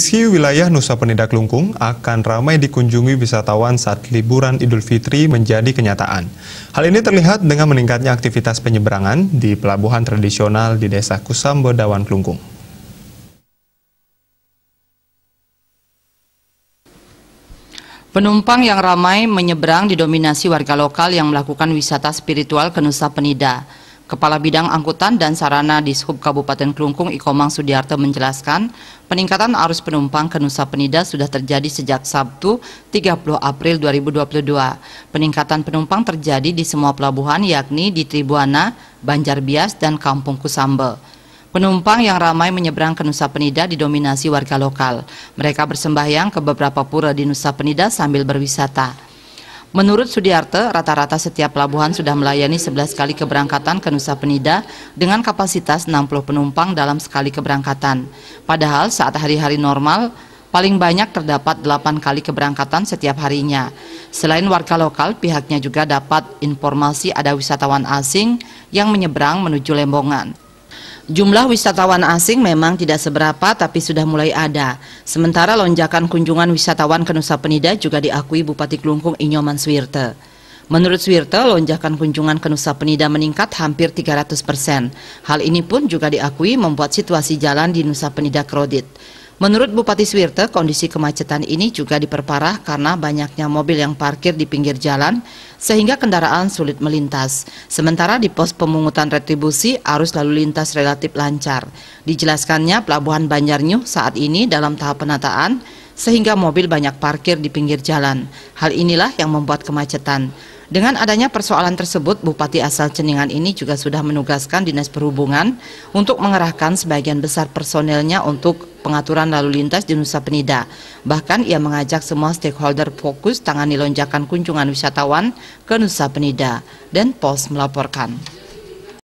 Meski wilayah Nusa Penida Kelungkung akan ramai dikunjungi wisatawan saat liburan Idul Fitri menjadi kenyataan. Hal ini terlihat dengan meningkatnya aktivitas penyeberangan di pelabuhan tradisional di Desa Kusambo Dawan Kelungkung. Penumpang yang ramai menyeberang didominasi warga lokal yang melakukan wisata spiritual ke Nusa Penida. Kepala Bidang Angkutan dan Sarana di Sub Kabupaten Klungkung Ikomang Sudiarto menjelaskan, peningkatan arus penumpang ke Nusa Penida sudah terjadi sejak Sabtu 30 April 2022. Peningkatan penumpang terjadi di semua pelabuhan yakni di Tribuana, Banjarbias, dan Kampung Kusambel. Penumpang yang ramai menyeberang ke Nusa Penida didominasi warga lokal. Mereka bersembahyang ke beberapa pura di Nusa Penida sambil berwisata. Menurut Sudiarte, rata-rata setiap pelabuhan sudah melayani 11 kali keberangkatan ke Nusa Penida dengan kapasitas 60 penumpang dalam sekali keberangkatan. Padahal saat hari-hari normal, paling banyak terdapat 8 kali keberangkatan setiap harinya. Selain warga lokal, pihaknya juga dapat informasi ada wisatawan asing yang menyeberang menuju Lembongan. Jumlah wisatawan asing memang tidak seberapa tapi sudah mulai ada. Sementara lonjakan kunjungan wisatawan ke Nusa Penida juga diakui Bupati Kelungkung Inyoman Swirte. Menurut Swirte, lonjakan kunjungan ke Nusa Penida meningkat hampir 300 persen. Hal ini pun juga diakui membuat situasi jalan di Nusa Penida krodit. Menurut Bupati Swirte, kondisi kemacetan ini juga diperparah karena banyaknya mobil yang parkir di pinggir jalan sehingga kendaraan sulit melintas. Sementara di pos pemungutan retribusi arus lalu lintas relatif lancar. Dijelaskannya pelabuhan Banjarnyu saat ini dalam tahap penataan sehingga mobil banyak parkir di pinggir jalan. Hal inilah yang membuat kemacetan. Dengan adanya persoalan tersebut, Bupati asal Ceningan ini juga sudah menugaskan Dinas Perhubungan untuk mengerahkan sebagian besar personelnya untuk pengaturan lalu lintas di Nusa Penida. Bahkan ia mengajak semua stakeholder fokus tangani lonjakan kunjungan wisatawan ke Nusa Penida dan POS melaporkan.